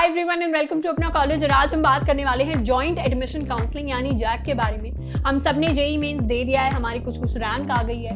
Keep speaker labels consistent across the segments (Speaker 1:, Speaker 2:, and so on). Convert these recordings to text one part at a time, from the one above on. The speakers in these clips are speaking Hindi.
Speaker 1: Hi everyone and welcome to Apna College और आज हम बात करने वाले हैं जॉइंट एडमिशन काउंसलिंग यानी जैक के बारे में हम सब ने जेई मेन्स दे दिया है हमारी कुछ कुछ रैंक आ गई है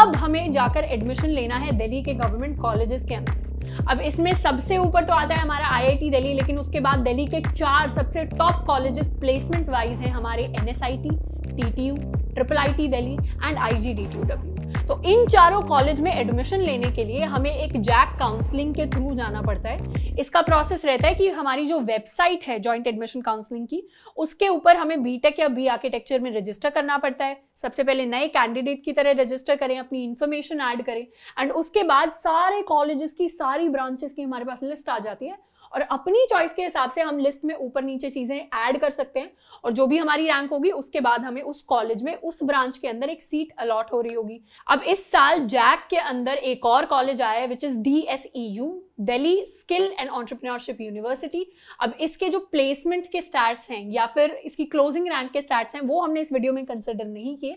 Speaker 1: अब हमें जाकर एडमिशन लेना है दिल्ली के गवर्नमेंट कॉलेजेस के अंदर अब इसमें सबसे ऊपर तो आता है हमारा आईआईटी दिल्ली लेकिन उसके बाद दिल्ली के चार सबसे टॉप कॉलेजेस प्लेसमेंट वाइज हैं हमारे NSIT DTU triple IT Delhi and IGDTUW तो इन चारों कॉलेज में एडमिशन लेने के लिए हमें एक जैक काउंसलिंग के थ्रू जाना पड़ता है इसका प्रोसेस रहता है कि हमारी जो वेबसाइट है जॉइंट एडमिशन काउंसलिंग की उसके ऊपर हमें बीटेक या बी आर्किटेक्चर में रजिस्टर करना पड़ता है सबसे पहले नए कैंडिडेट की तरह रजिस्टर करें अपनी इन्फॉर्मेशन ऐड करें एंड उसके बाद सारे कॉलेजेस की सारी ब्रांचेस की हमारे पास लिस्ट आ जाती है और अपनी चॉइस के हिसाब से हम लिस्ट में ऊपर नीचे चीज़ें ऐड कर सकते हैं और जो भी हमारी रैंक होगी उसके बाद हमें उस कॉलेज में उस ब्रांच के अंदर एक सीट अलॉट हो रही होगी अब इस साल जैक के अंदर एक और कॉलेज आया है which is D S E U Delhi skill and entrepreneurship university अब इसके जो प्लेसमेंट के स्टार्ट्स हैं या फिर इसकी क्लोजिंग रैंक के स्टार्ट्स हैं वो हमने इस वीडियो में कंसिडर नहीं किए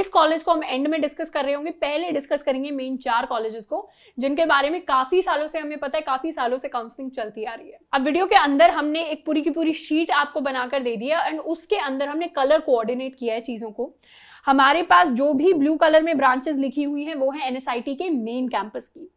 Speaker 1: इस कॉलेज को हम एंड में डिस्कस कर रहे होंगे पहले डिस्कस करेंगे मेन चार कॉलेजेस को जिनके बारे में काफी सालों से हमें पता है काफी सालों से काउंसलिंग चलती आ रही है अब वीडियो के अंदर हमने एक पूरी की पूरी शीट आपको बनाकर दे दी है एंड उसके अंदर हमने कलर कोऑर्डिनेट किया है चीजों को हमारे पास जो भी ब्लू कलर में ब्रांचेस लिखी हुई हैं वो है एनएसआईटी के मेन कैंपस की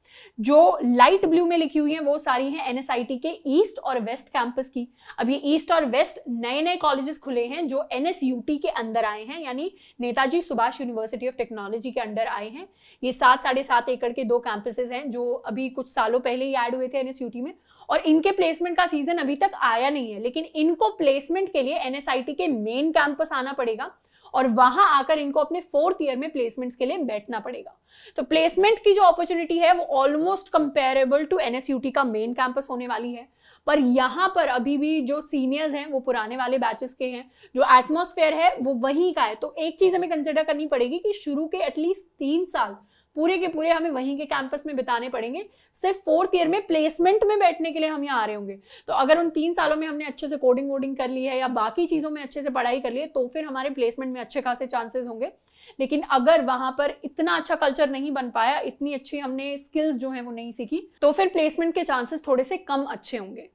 Speaker 1: जो लाइट ब्लू में लिखी हुई हैं वो सारी हैं एनएसआईटी के ईस्ट और वेस्ट कैंपस की अब ये ईस्ट और वेस्ट नए नए कॉलेजेस खुले हैं जो एनएसयूटी के अंदर आए हैं यानी Netaji Subhas university of technology के अंडर आए हैं ये सात साढ़े सात एकड़ के दो कैंपसेज हैं जो अभी कुछ सालों पहले ही एड हुए थे एनएसयूटी में और इनके प्लेसमेंट का सीजन अभी तक आया नहीं है लेकिन इनको प्लेसमेंट के लिए एनएसआईटी के मेन कैंपस आना पड़ेगा और वहां आकर इनको अपने फोर्थ ईयर में प्लेसमेंट्स के लिए बैठना पड़ेगा तो प्लेसमेंट की जो अपॉर्चुनिटी है वो ऑलमोस्ट कंपेरेबल टू एनएसयूटी का मेन कैंपस होने वाली है पर यहाँ पर अभी भी जो सीनियर्स हैं वो पुराने वाले बैचेस के हैं जो एटमोसफेयर है वो वहीं का है तो एक चीज हमें कंसिडर करनी पड़ेगी कि शुरू के एटलीस्ट तीन साल पूरे के पूरे हमें वहीं के कैंपस में बिताने पड़ेंगे सिर्फ फोर्थ ईयर में प्लेसमेंट में बैठने के लिए हम यहाँ आ रहे होंगे तो अगर उन तीन सालों में हमने अच्छे से कोडिंग वोडिंग कर ली है या बाकी चीज़ों में अच्छे से पढ़ाई कर ली है तो फिर हमारे प्लेसमेंट में अच्छे खासे चांसेस होंगे लेकिन अगर वहां पर इतना अच्छा कल्चर नहीं बन पाया इतनी अच्छी हमने स्किल्स जो है वो नहीं सीखी तो फिर प्लेसमेंट के चांसेस थोड़े से कम अच्छे होंगे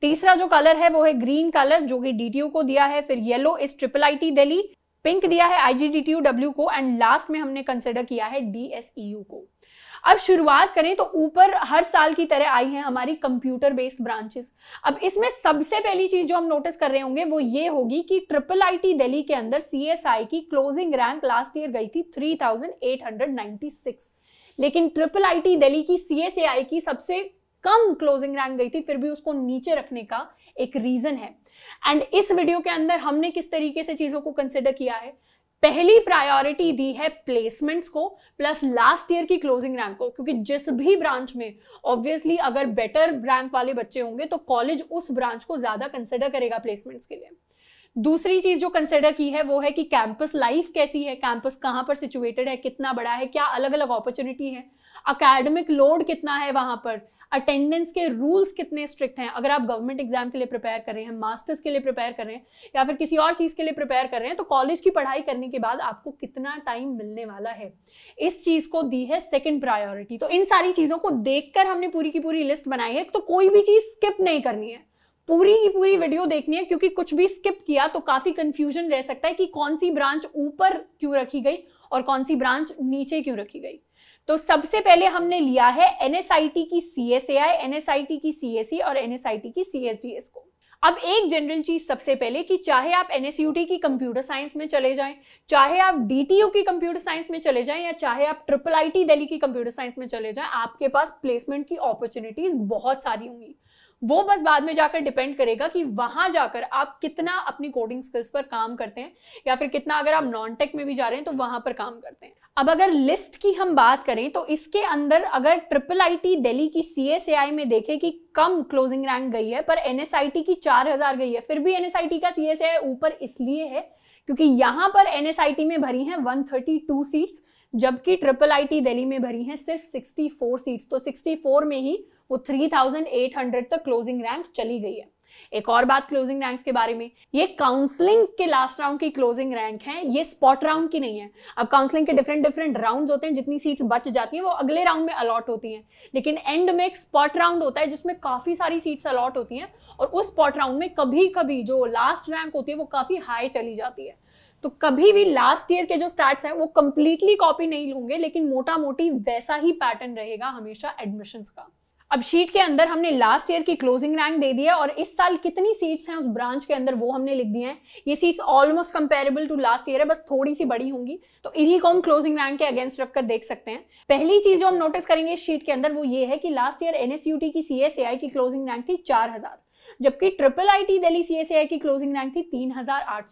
Speaker 1: तीसरा जो कलर है वो है ग्रीन कलर जो कि डीटीओ को दिया है फिर yellow is triple I T Delhi pink दिया है आईजीडीटीयू को एंड लास्ट में हमने कंसिडर किया है डीएसईयू e को अब शुरुआत करें तो ऊपर हर साल की तरह आई है हमारी कंप्यूटर बेस्ड ब्रांचेस अब इसमें सबसे पहली चीज जो हम नोटिस कर रहे होंगे वो ये होगी कि ट्रिपल आईटी दिल्ली के अंदर सीएसआई की क्लोजिंग रैंक लास्ट ईयर गई थी 3896 लेकिन ट्रिपल आईटी दिल्ली की सीएसआई की सबसे कम क्लोजिंग रैंक गई थी फिर भी उसको नीचे रखने का एक रीजन है एंड इस वीडियो के अंदर हमने किस तरीके से चीज़ों को कंसिडर किया है पहली प्रायोरिटी दी है प्लेसमेंट्स को प्लस लास्ट ईयर की क्लोजिंग रैंक को क्योंकि जिस भी ब्रांच में ऑब्वियसली अगर बेटर रैंक वाले बच्चे होंगे तो कॉलेज उस ब्रांच को ज़्यादा कंसिडर करेगा प्लेसमेंट्स के लिए दूसरी चीज जो कंसिडर की है वो है कि कैंपस लाइफ कैसी है कैंपस कहाँ पर सिचुएटेड है कितना बड़ा है क्या अलग अलग अपॉर्चुनिटी है अकेडमिक लोड कितना है वहां पर अटेंडेंस के रूल्स कितने स्ट्रिक्ट हैं अगर आप गवर्नमेंट एग्जाम के लिए प्रिपेयर कर रहे हैं मास्टर्स के लिए प्रिपेयर कर रहे हैं या फिर किसी और चीज़ के लिए प्रिपेयर कर रहे हैं तो कॉलेज की पढ़ाई करने के बाद आपको कितना टाइम मिलने वाला है इस चीज़ को दी है सेकेंड प्रायोरिटी तो इन सारी चीज़ों को देख हमने पूरी की पूरी लिस्ट बनाई है तो कोई भी चीज़ स्किप नहीं करनी है पूरी की पूरी वीडियो देखनी है क्योंकि कुछ भी स्किप किया तो काफी कंफ्यूजन रह सकता है कि कौन सी ब्रांच ऊपर क्यों रखी गई और कौन सी ब्रांच नीचे क्यों रखी गई तो सबसे पहले हमने लिया है एनएसआईटी की सीएसएआई एनएसआईटी की सी एस सी और एनएसआईटी की सी एस डी एस को अब एक जनरल चीज सबसे पहले कि चाहे आप एनएसयूटी की कंप्यूटर साइंस में चले जाएं चाहे आप डीटीयू की कंप्यूटर साइंस में चले जाएं या चाहे आप ट्रिपल आईटी दिल्ली की कंप्यूटर साइंस में चले जाएं आपके पास प्लेसमेंट की अपॉर्चुनिटीज बहुत सारी होंगी वो बस बाद में जाकर डिपेंड करेगा कि वहां जाकर आप कितना अपनी कोडिंग स्किल्स पर काम करते हैं या फिर कितना अगर आप नॉन टेक में भी जा रहे हैं तो वहां पर काम करते हैं अब अगर लिस्ट की हम बात करें तो इसके अंदर अगर ट्रिपल टी दिल्ली की सीएसएआई में देखें कि कम क्लोजिंग रैंक गई है पर टी की हजार गई है फिर भी टी का सीएसएआई ऊपर इसलिए है क्योंकि यहां पर टी में भरी थर्टी टू सीट्स जबकि ट्रिपल आईटी दिल्ली में भरी है सिर्फ 64 सीट्स तो 64 में ही वो 3,800 तक क्लोजिंग रैंक चली गई है एक और बात क्लोजिंग रैंक्स के बारे में ये काउंसलिंग के लास्ट राउंड की क्लोजिंग रैंक है ये स्पॉट राउंड की नहीं है अब काउंसलिंग के डिफरेंट डिफरेंट राउंड होते हैं जितनी सीट्स बच जाती है वो अगले राउंड में अलॉट होती हैं लेकिन एंड में एक स्पॉट राउंड होता है जिसमें काफ़ी सारी सीट्स अलॉट होती हैं और उस स्पॉट राउंड में कभी कभी जो लास्ट रैंक होती है वो काफ़ी हाई चली जाती है तो कभी भी लास्ट ईयर के जो स्टार्ट हैं वो कंप्लीटली कॉपी नहीं लूंगे लेकिन मोटा मोटी वैसा ही पैटर्न रहेगा हमेशा एडमिशन्स का अब शीट के अंदर हमने लास्ट ईयर की क्लोजिंग रैंक दे दी है और इस साल कितनी सीट्स हैं उस ब्रांच के अंदर वो हमने लिख दिए हैं ये seats almost comparable to last year है बस थोड़ी सी बड़ी होंगी तो इन्हीं को हम क्लोजिंग रैंक के अगेंस्ट रखकर देख सकते हैं पहली चीज जो हम नोटिस करेंगे इस शीट के अंदर वो ये है कि लास्ट ईयर एनएसयूटी की सी की क्लोजिंग रैंक थी चार हजार जबकि triple I T Delhi C S I की क्लोजिंग रैंक थी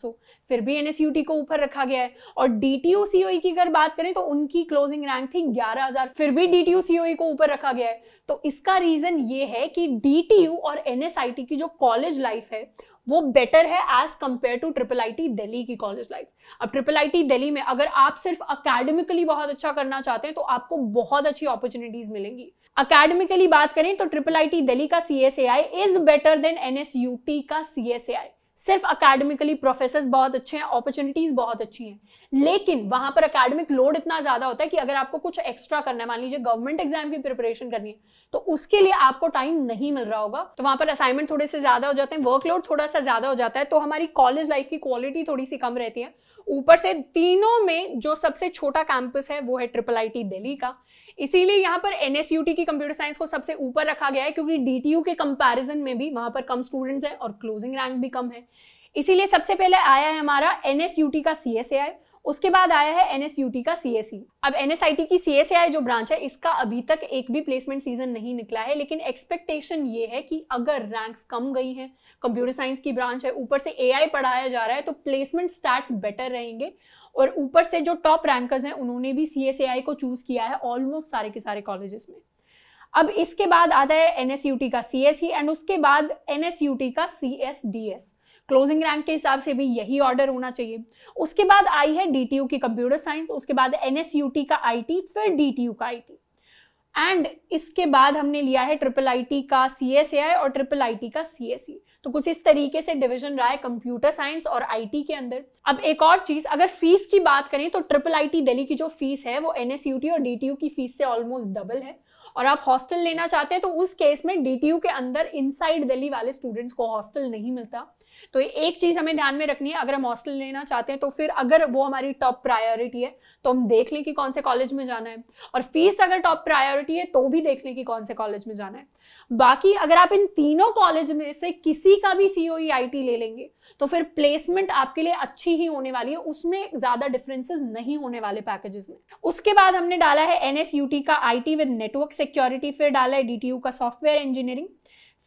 Speaker 1: सौ फिर भी एन एस यू टी को ऊपर रखा गया है और सी ओ e की अगर बात करें तो उनकी क्लोजिंग रैंक थी ग्यारह हजार फिर भी डी सी ओ को ऊपर रखा गया है तो इसका रीजन ये है कि डी यू और एन एस आई टी की जो कॉलेज लाइफ है वो बेटर है as compared to triple I T Delhi की कॉलेज लाइफ अब ट्रिपल आई टी दिल्ली में अगर आप सिर्फ अकेडमिकली बहुत अच्छा करना चाहते हैं तो आपको बहुत अच्छी अपॉर्चुनिटीज मिलेंगी अकेडमिकली बात करें तो ट्रिपल आई टी दिल्ली का C S A I is better than N S U T का सी एस ए आई सिर्फ अकेडमिकली प्रोफेसर बहुत अच्छे हैं अपॉर्चुनिटीज बहुत अच्छी हैं लेकिन वहां पर अकेडमिक लोड इतना ज्यादा होता है कि अगर आपको कुछ एक्स्ट्रा करना है मान लीजिए गवर्नमेंट एग्जाम की प्रिपरेशन करनी है तो उसके लिए आपको टाइम नहीं मिल रहा होगा तो वहां पर असाइनमेंट थोड़े से ज्यादा हो जाते हैं वर्कलोड थोड़ा सा ज्यादा हो जाता है तो हमारी कॉलेज लाइफ की क्वालिटी थोड़ी सी कम रहती है ऊपर से तीनों में जो सबसे छोटा कैंपस है वो है ट्रिपल आई दिल्ली का इसीलिए यहाँ पर एन की कंप्यूटर साइंस को सबसे ऊपर रखा गया है क्योंकि डी के कंपेरिजन में भी वहां पर कम स्टूडेंट्स हैं और क्लोजिंग रैंक भी कम है इसीलिए सबसे पहले आया है हमारा एन का सी उसके बाद आया है एनएसयूटी का सीएसई e। अब एनएसआईटी की सीएसआई e जो ब्रांच है इसका अभी तक एक भी प्लेसमेंट सीजन नहीं निकला है लेकिन एक्सपेक्टेशन ये है कि अगर रैंक्स कम गई हैं कंप्यूटर साइंस की ब्रांच है ऊपर से एआई पढ़ाया जा रहा है तो प्लेसमेंट स्टार्ट बेटर रहेंगे और ऊपर से जो टॉप रैंकर्स हैं उन्होंने भी आई e को चूज किया है ऑलमोस्ट सारे के सारे कॉलेजेस में अब इसके बाद आता है एनएसयूटी का सीएसई एंड उसके बाद एनएसयूटी का सीएसडीएस क्लोजिंग रैंक के हिसाब से भी यही ऑर्डर होना चाहिए उसके बाद आई है डी की कंप्यूटर साइंस उसके बाद एन का आई फिर डी का आई एंड इसके बाद हमने लिया है ट्रिपल आई का सी और ट्रिपल आई का सी e। तो कुछ इस तरीके से डिवीजन रहा है कंप्यूटर साइंस और आई के अंदर अब एक और चीज अगर फीस की बात करें तो ट्रिपल आई दिल्ली की जो फीस है वो एन और डी की फीस से ऑलमोस्ट डबल है और आप हॉस्टल लेना चाहते हैं तो उस केस में डी के अंदर इनसाइड दिल्ली वाले स्टूडेंट्स को हॉस्टल नहीं मिलता तो एक चीज़ हमें ध्यान में रखनी है अगर हम हॉस्टल लेना चाहते हैं तो फिर अगर वो हमारी टॉप प्रायोरिटी है तो हम देख लें कि कौन से कॉलेज में जाना है और फीस अगर टॉप प्रायोरिटी है तो भी देख लें कि कौन से कॉलेज में जाना है बाकी अगर आप इन तीनों कॉलेज में से किसी का भी सीओ आई e, ले लेंगे तो फिर प्लेसमेंट आपके लिए अच्छी ही होने वाली है उसमें ज़्यादा डिफरेंसेस नहीं होने वाले पैकेजेस में उसके बाद हमने डाला है एनएसयूटी का आई विद नेटवर्क सिक्योरिटी फिर डाला है डी का सॉफ्टवेयर इंजीनियरिंग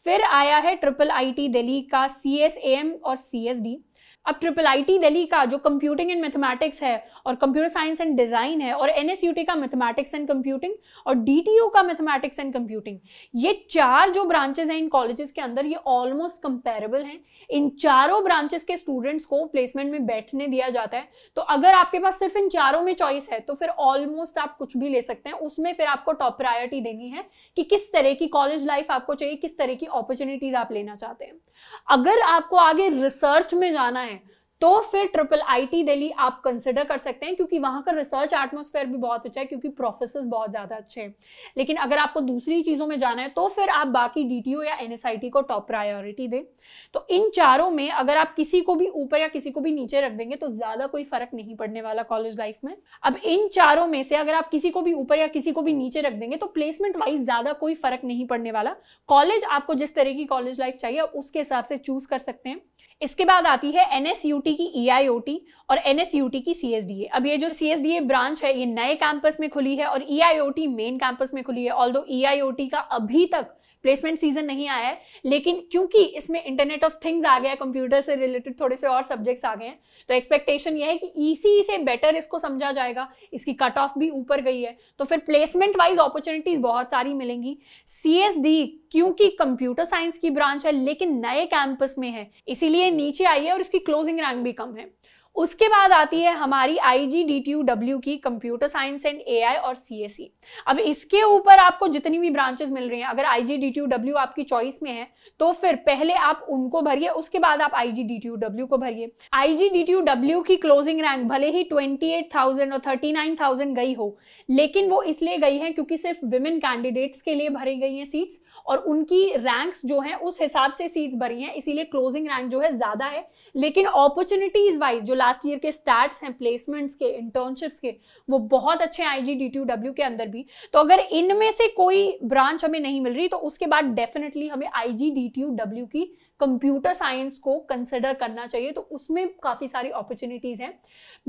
Speaker 1: फिर आया है ट्रिपल आईटी दिल्ली का सी एस एम और सी एस डी अब ट्रिपल आईटी दिल्ली का जो कंप्यूटिंग एंड मैथमेटिक्स है और कंप्यूटर साइंस एंड डिज़ाइन है और एनएसयूटी का मैथमेटिक्स एंड कंप्यूटिंग और डीटीयू का मैथमेटिक्स एंड कंप्यूटिंग ये चार जो ब्रांचेज हैं इन कॉलेजेस के अंदर ये ऑलमोस्ट कंपेरेबल हैं इन चारों ब्रांचेस के स्टूडेंट्स को प्लेसमेंट में बैठने दिया जाता है तो अगर आपके पास सिर्फ इन चारों में चॉइस है तो फिर ऑलमोस्ट आप कुछ भी ले सकते हैं उसमें फिर आपको टॉप प्रायोरिटी देनी है कि किस तरह की कॉलेज लाइफ आपको चाहिए किस तरह की अपॉर्चुनिटीज आप लेना चाहते हैं अगर आपको आगे रिसर्च में जाना है तो फिर ट्रिपल आईटी दिल्ली आप कंसिडर कर सकते हैं क्योंकि वहां का रिसर्च एटमोसफेयर भी बहुत अच्छा है क्योंकि प्रोफेसर बहुत ज्यादा अच्छे हैं लेकिन अगर आपको दूसरी चीजों में जाना है तो फिर आप बाकी डी या एन को टॉप प्रायोरिटी दें तो इन चारों में अगर आप किसी को भी ऊपर या किसी को भी नीचे रख देंगे तो ज्यादा कोई फर्क नहीं पड़ने वाला कॉलेज लाइफ में अब इन चारों में से अगर आप किसी को भी ऊपर या किसी को भी नीचे रख देंगे तो प्लेसमेंट वाइज ज्यादा कोई फर्क नहीं पड़ने वाला कॉलेज आपको जिस तरह की कॉलेज लाइफ चाहिए उसके हिसाब से चूज कर सकते हैं इसके बाद आती है एन की ई e और एन की सी अब ये जो सी ब्रांच है ये नए कैंपस में खुली है और ई मेन कैंपस में खुली है ऑल दो e का अभी तक प्लेसमेंट सीजन नहीं आया है लेकिन क्योंकि इसमें इंटरनेट ऑफ थिंग्स आ गया है कंप्यूटर से रिलेटेड थोड़े से और सब्जेक्ट्स आ गए हैं तो एक्सपेक्टेशन यह है कि ईसी e से बेटर इसको समझा जाएगा इसकी कट ऑफ भी ऊपर गई है तो फिर प्लेसमेंट वाइज अपॉर्चुनिटीज बहुत सारी मिलेंगी सी क्योंकि कंप्यूटर साइंस की ब्रांच है लेकिन नए कैंपस में है इसीलिए नीचे आई है और इसकी क्लोजिंग रैंक भी कम है उसके बाद आती है हमारी I G D T W की computer science and A I और सी एस सी अब इसके ऊपर आपको जितनी भी ब्रांचेस मिल रही हैं अगर I G D T W आपकी चॉइस में है तो फिर पहले आप उनको भरिए उसके बाद आप I G D T W को भरिए I G D T W की क्लोजिंग रैंक भले ही ट्वेंटी एट थाउजेंड और थर्टी नाइन थाउजेंड गई हो लेकिन वो इसलिए गई है क्योंकि सिर्फ विमेन कैंडिडेट्स के लिए भरी गई हैं सीट्स और उनकी रैंक्स जो हैं उस हिसाब से सीट्स भरी हैं इसीलिए क्लोजिंग रैंक जो है ज़्यादा है लेकिन अपॉर्चुनिटीज वाइज जो लास्ट ईयर के स्टैट्स हैं प्लेसमेंट्स के इंटर्नशिप्स के वो बहुत अच्छे हैं आई के अंदर भी तो अगर इनमें से कोई ब्रांच हमें नहीं मिल रही तो उसके बाद डेफिनेटली हमें आई की कंप्यूटर साइंस को कंसिडर करना चाहिए तो उसमें काफ़ी सारी अपॉर्चुनिटीज़ हैं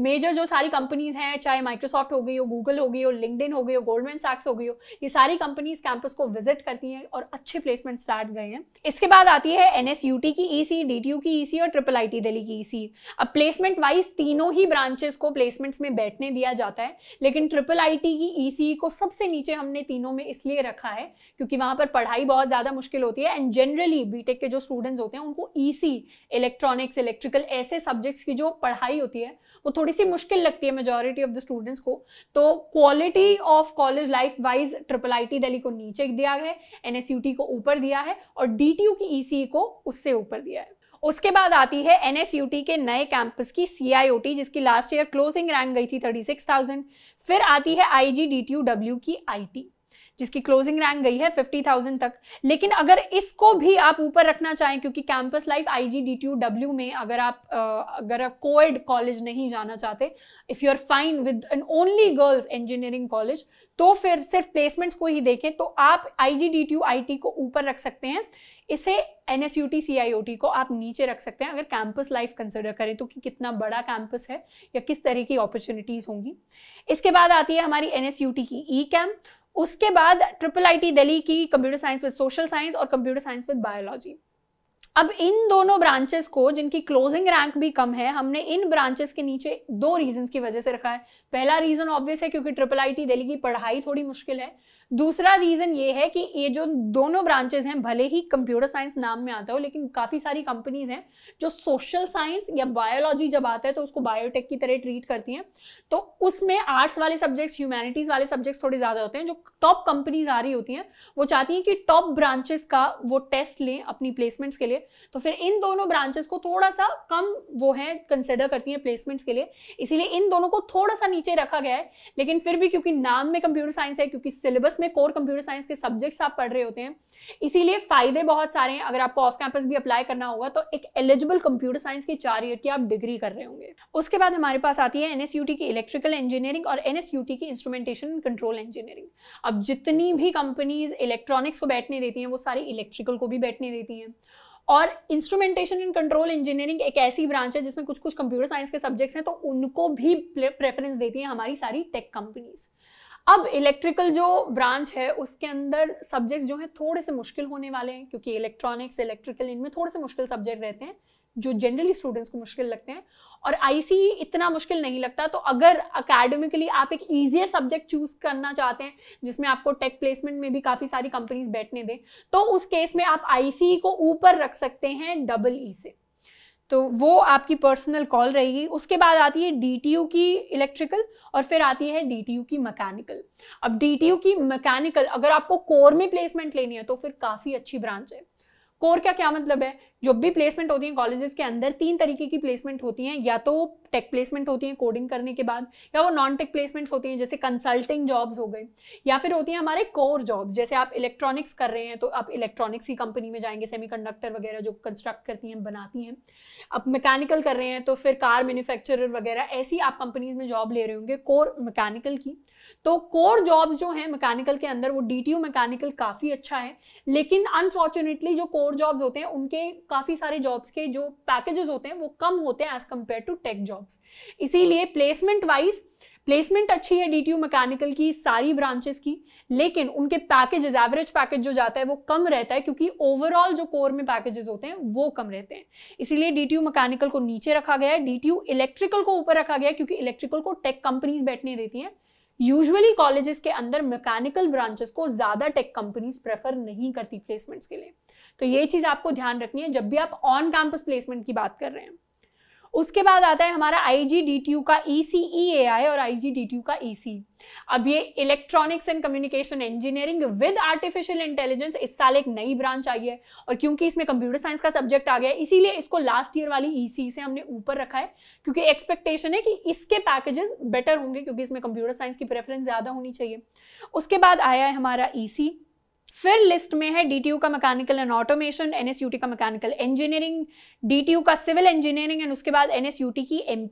Speaker 1: मेजर जो सारी कंपनीज़ हैं चाहे माइक्रोसॉफ्ट हो गई हो गूगल हो गई हो लिंकडिन हो गई हो गोल्डमैन सैक्स हो गई हो ये सारी कंपनीज कैंपस को विजिट करती हैं और अच्छे प्लेसमेंट स्टार्ट गए हैं इसके बाद आती है एन की ई e सी की ई e और ट्रिपल आई दिल्ली की ई e अब प्लेसमेंट वाइज तीनों ही ब्रांचेस को प्लेसमेंट्स में बैठने दिया जाता है लेकिन ट्रिपल आई की ई को सबसे नीचे हमने तीनों में इसलिए रखा है क्योंकि वहाँ पर पढ़ाई बहुत ज़्यादा मुश्किल होती है एंड जनरली बीटेक के जो स्टूडेंट स्टूडेंट्स होते हैं उनको ईसी इलेक्ट्रॉनिक्स इलेक्ट्रिकल ऐसे सब्जेक्ट्स की जो पढ़ाई होती है वो थोड़ी सी मुश्किल लगती है मेजोरिटी ऑफ द स्टूडेंट्स को तो quality of college life wise triple I T Delhi को नीचे दिया है एन एस यू टी को ऊपर दिया है और डी टी यू की ई e सी e को उससे ऊपर दिया है उसके बाद आती है एन एस यू टी के नए कैंपस की सी आई ओ टी जिसकी लास्ट ईयर क्लोजिंग रैंक गई थी थर्टी सिक्स थाउजेंड फिर आती है I G D T U W की आई टी जिसकी क्लोजिंग रैंक गई है फिफ्टी थाउजेंड तक लेकिन अगर इसको भी आप ऊपर रखना चाहें क्योंकि campus life I G D T U W में अगर आप अगर आप कोएड कॉलेज नहीं जाना चाहते if you are fine with an only girls engineering college तो फिर सिर्फ प्लेसमेंट्स को ही देखें तो आप I G D T U I T को ऊपर रख सकते हैं इसे N S U T C I O T को आप नीचे रख सकते हैं अगर कैंपस लाइफ कंसिडर करें तो कि कितना बड़ा कैंपस है या किस तरह की अपॉर्चुनिटीज़ होंगी इसके बाद आती है हमारी एन एस यू टी की ई e कैम्प उसके बाद ट्रिपल आई टी दिल्ली की computer science with social science और कंप्यूटर साइंस विद बायोलॉजी अब इन दोनों ब्रांचेस को जिनकी क्लोजिंग रैंक भी कम है हमने इन ब्रांचेस के नीचे दो रीजंस की वजह से रखा है पहला रीजन ऑब्वियस है क्योंकि ट्रिपल आई टी दिल्ली की पढ़ाई थोड़ी मुश्किल है दूसरा रीजन ये है कि ये जो दोनों ब्रांचेस हैं भले ही कंप्यूटर साइंस नाम में आता हो लेकिन काफी सारी कंपनीज हैं जो सोशल साइंस या बायोलॉजी जब आता है तो उसको बायोटेक की तरह ट्रीट करती हैं तो उसमें आर्ट्स वाले सब्जेक्ट्स ह्यूमैनिटीज वाले सब्जेक्ट्स थोड़े ज्यादा होते हैं जो टॉप कंपनीज आ रही होती हैं वो चाहती हैं कि टॉप ब्रांचेस का वो टेस्ट लें अपनी प्लेसमेंट्स के लिए तो फिर इन दोनों ब्रांचेस को थोड़ा सा कम वो है कंसिडर करती हैं प्लेसमेंट्स के लिए इसीलिए इन दोनों को थोड़ा सा नीचे रखा गया है लेकिन फिर भी क्योंकि नाम में कंप्यूटर साइंस है क्योंकि सिलेबस सिलेबस में कोर कंप्यूटर साइंस के सब्जेक्ट्स आप पढ़ रहे होते हैं इसीलिए फायदे बहुत सारे हैं अगर आपको ऑफ कैंपस भी अप्लाई करना होगा तो एक एलिजिबल कंप्यूटर साइंस की चार ईयर की आप डिग्री कर रहे होंगे उसके बाद हमारे पास आती है एनएसयूटी की इलेक्ट्रिकल इंजीनियरिंग और एनएसयूटी की इंस्ट्रूमेंटेशन कंट्रोल इंजीनियरिंग अब जितनी भी कंपनीज इलेक्ट्रॉनिक्स को बैठने देती हैं वो सारी इलेक्ट्रिकल को भी बैठने देती हैं और इंस्ट्रूमेंटेशन एंड कंट्रोल इंजीनियरिंग एक ऐसी ब्रांच है जिसमें कुछ कुछ कंप्यूटर साइंस के सब्जेक्ट्स हैं तो उनको भी प्रेफरेंस देती हैं हमारी सारी टेक कंपनीज़ अब इलेक्ट्रिकल जो ब्रांच है उसके अंदर सब्जेक्ट्स जो हैं थोड़े से मुश्किल होने वाले हैं क्योंकि इलेक्ट्रॉनिक्स इलेक्ट्रिकल इनमें थोड़े से मुश्किल सब्जेक्ट रहते हैं जो जनरली स्टूडेंट्स को मुश्किल लगते हैं और आईसी इतना मुश्किल नहीं लगता तो अगर अकेडमिकली आप एक ईजियर सब्जेक्ट चूज करना चाहते हैं जिसमें आपको टेक प्लेसमेंट में भी काफ़ी सारी कंपनीज बैठने दें तो उस केस में आप आईसी को ऊपर रख सकते हैं डबल ई e से तो वो आपकी पर्सनल कॉल रहेगी उसके बाद आती है डी की इलेक्ट्रिकल और फिर आती है डी की मैकेनिकल अब डी की मैकेनिकल अगर आपको कोर में प्लेसमेंट लेनी है तो फिर काफ़ी अच्छी ब्रांच है कोर का क्या मतलब है जो भी प्लेसमेंट होती है कॉलेजेस के अंदर तीन तरीके की प्लेसमेंट होती हैं या तो टेक प्लेसमेंट होती है कोडिंग करने के बाद या वो नॉन टेक प्लेसमेंट्स होती हैं जैसे कंसल्टिंग जॉब्स हो गए या फिर होती हैं हमारे कोर जॉब्स जैसे आप इलेक्ट्रॉनिक्स कर रहे हैं तो आप इलेक्ट्रॉनिक्स की कंपनी में जाएंगे सेमी वगैरह जो कंस्ट्रक्ट करती हैं बनाती हैं आप मैकेनिकल कर रहे हैं तो फिर कार मैन्युफैक्चर वगैरह ऐसी आप कंपनीज में जॉब ले रहे होंगे कोर मैकेनिकल की तो कोर जॉब्स जो हैं मैकेनिकल के अंदर वो डी मैकेनिकल काफ़ी अच्छा है लेकिन अनफॉर्चुनेटली जो कोर जॉब्स होते हैं उनके काफ़ी सारे जॉब्स के जो पैकेजेस होते हैं वो कम होते हैं as compared to tech jobs इसीलिए प्लेसमेंट वाइज प्लेसमेंट अच्छी है डी टी मैकेनिकल की सारी ब्रांचेस की लेकिन उनके पैकेजेस एवरेज पैकेज जो जाता है वो कम रहता है क्योंकि ओवरऑल जो कोर में पैकेजेस होते हैं वो कम रहते हैं इसीलिए डी मैकेनिकल को नीचे रखा गया है डी इलेक्ट्रिकल को ऊपर रखा गया है क्योंकि इलेक्ट्रिकल को टेक कंपनीज बैठने देती हैं यूजुअली कॉलेजेस के अंदर मैकेनिकल ब्रांचेस को ज़्यादा टेक कंपनीज प्रेफर नहीं करती प्लेसमेंट्स के लिए तो ये चीज़ आपको ध्यान रखनी है जब भी आप ऑन कैंपस प्लेसमेंट की बात कर रहे हैं उसके बाद आता है हमारा आई का ई e सी e और आई का ई e अब ये electronics and communication engineering with artificial intelligence इस साल एक नई ब्रांच आई है और क्योंकि इसमें कंप्यूटर साइंस का सब्जेक्ट आ गया है इसीलिए इसको लास्ट ईयर वाली ई से हमने ऊपर रखा है क्योंकि एक्सपेक्टेशन है कि इसके पैकेजेस बेटर होंगे क्योंकि इसमें कंप्यूटर साइंस की प्रेफरेंस ज़्यादा होनी चाहिए उसके बाद आया है हमारा ई फिर लिस्ट में है डीटीयू का मैकेनिकल एंड ऑटोमेशन एनएसयूटी का मैकेनिकल इंजीनियरिंग डीटीयू का सिविल इंजीनियरिंग एंड उसके बाद एनएसयूटी की एम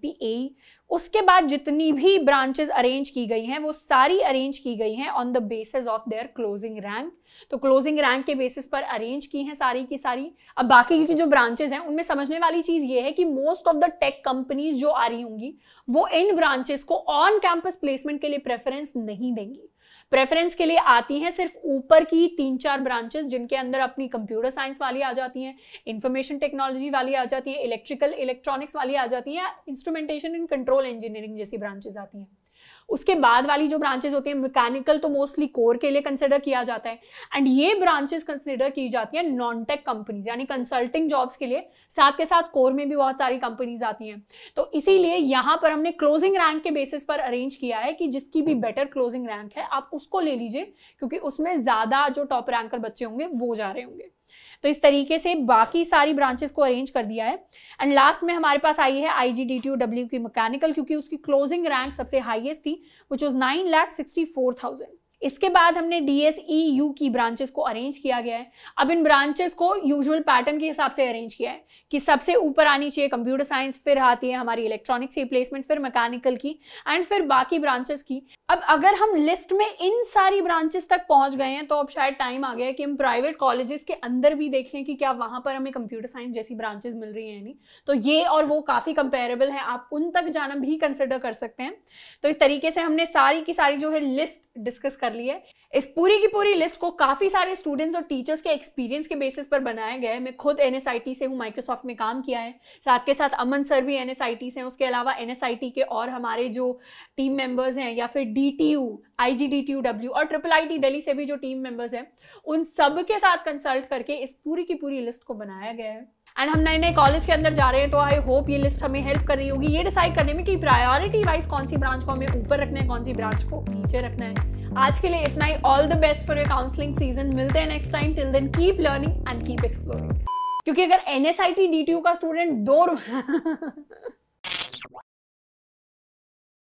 Speaker 1: उसके बाद जितनी भी ब्रांचेस अरेंज की गई हैं वो सारी अरेंज की गई हैं on the basis of their closing rank तो क्लोजिंग रैंक के बेसिस पर अरेंज की हैं सारी की सारी अब बाकी की जो ब्रांचेस हैं उनमें समझने वाली चीज़ ये है कि most of the tech companies जो आ रही होंगी वो इन ब्रांचेस को ऑन कैंपस प्लेसमेंट के लिए प्रेफरेंस नहीं देंगी प्रेफरेंस के लिए आती हैं सिर्फ ऊपर की तीन चार ब्रांचेस जिनके अंदर अपनी कंप्यूटर साइंस वाली आ जाती हैं इंफॉर्मेशन टेक्नोलॉजी वाली आ जाती है इलेक्ट्रिकल इलेक्ट्रॉनिक्स वाली आ जाती है इंस्ट्रूमेंटेशन एंड कंट्रोल इंजीनियरिंग जैसी ब्रांचेस आती हैं उसके बाद वाली जो ब्रांचेज होती है मैकेनिकल तो मोस्टली कोर के लिए कंसिडर किया जाता है एंड ये ब्रांचेस कंसिडर की जाती है नॉन टेक कंपनीज यानी कंसल्टिंग जॉब्स के लिए साथ के साथ कोर में भी बहुत सारी कंपनीज आती हैं तो इसीलिए यहाँ पर हमने क्लोजिंग रैंक के बेसिस पर अरेंज किया है कि जिसकी भी बेटर क्लोजिंग रैंक है आप उसको ले लीजिए क्योंकि उसमें ज़्यादा जो टॉप रैंकर बच्चे होंगे वो जा रहे होंगे तो इस तरीके से बाकी सारी ब्रांचेस को अरेंज कर दिया है एंड लास्ट में हमारे पास आई है I G D T W की मैकेनिकल क्योंकि उसकी क्लोजिंग रैंक सबसे हाइएस्ट थी which was nine lakh sixty four thousand इसके बाद हमने डी एस ई यू की ब्रांचेस को अरेंज किया गया है अब इन ब्रांचेस को यूजुअल पैटर्न के हिसाब से अरेंज किया है कि सबसे ऊपर आनी चाहिए कंप्यूटर साइंस फिर आती है हमारी इलेक्ट्रॉनिक्स की प्लेसमेंट फिर मैकेनिकल की एंड फिर बाकी ब्रांचेस की अब अगर हम लिस्ट में इन सारी ब्रांचेस तक पहुंच गए हैं तो अब शायद टाइम आ गया है कि हम प्राइवेट कॉलेजेस के अंदर भी देख लें कि क्या वहां पर हमें कंप्यूटर साइंस जैसी ब्रांचेस मिल रही है नहीं तो ये और वो काफ़ी कंपेरेबल है आप उन तक जाना भी कंसिडर कर सकते हैं तो इस तरीके से हमने सारी की सारी जो है लिस्ट डिस्कस कर ली है इस पूरी की पूरी लिस्ट को काफ़ी सारे स्टूडेंट्स और टीचर्स के एक्सपीरियंस के बेसिस पर बनाया गया है मैं खुद एन से हूँ माइक्रोसॉफ्ट में काम किया है साथ के साथ अमन सर भी एन से हैं उसके अलावा एन के और हमारे जो टीम मेंबर्स हैं या फिर D T U I G D T U W और ट्रिपल आई टी दिल्ली से भी जो टीम मेंबर्स हैं उन सब के साथ कंसल्ट करके इस पूरी की पूरी लिस्ट को बनाया गया है एंड हम नए नए कॉलेज के अंदर जा रहे हैं तो आई होप ये लिस्ट हमें हेल्प कर रही होगी ये डिसाइड करने में कि प्रायोरिटी वाइज कौन सी ब्रांच को हमें ऊपर रखना है कौन सी ब्रांच को नीचे रखना है आज के लिए इतना ही all the best for your counselling season मिलते हैं next time till then keep learning and keep exploring क्योंकि अगर N S I T D T U का स्टूडेंट दो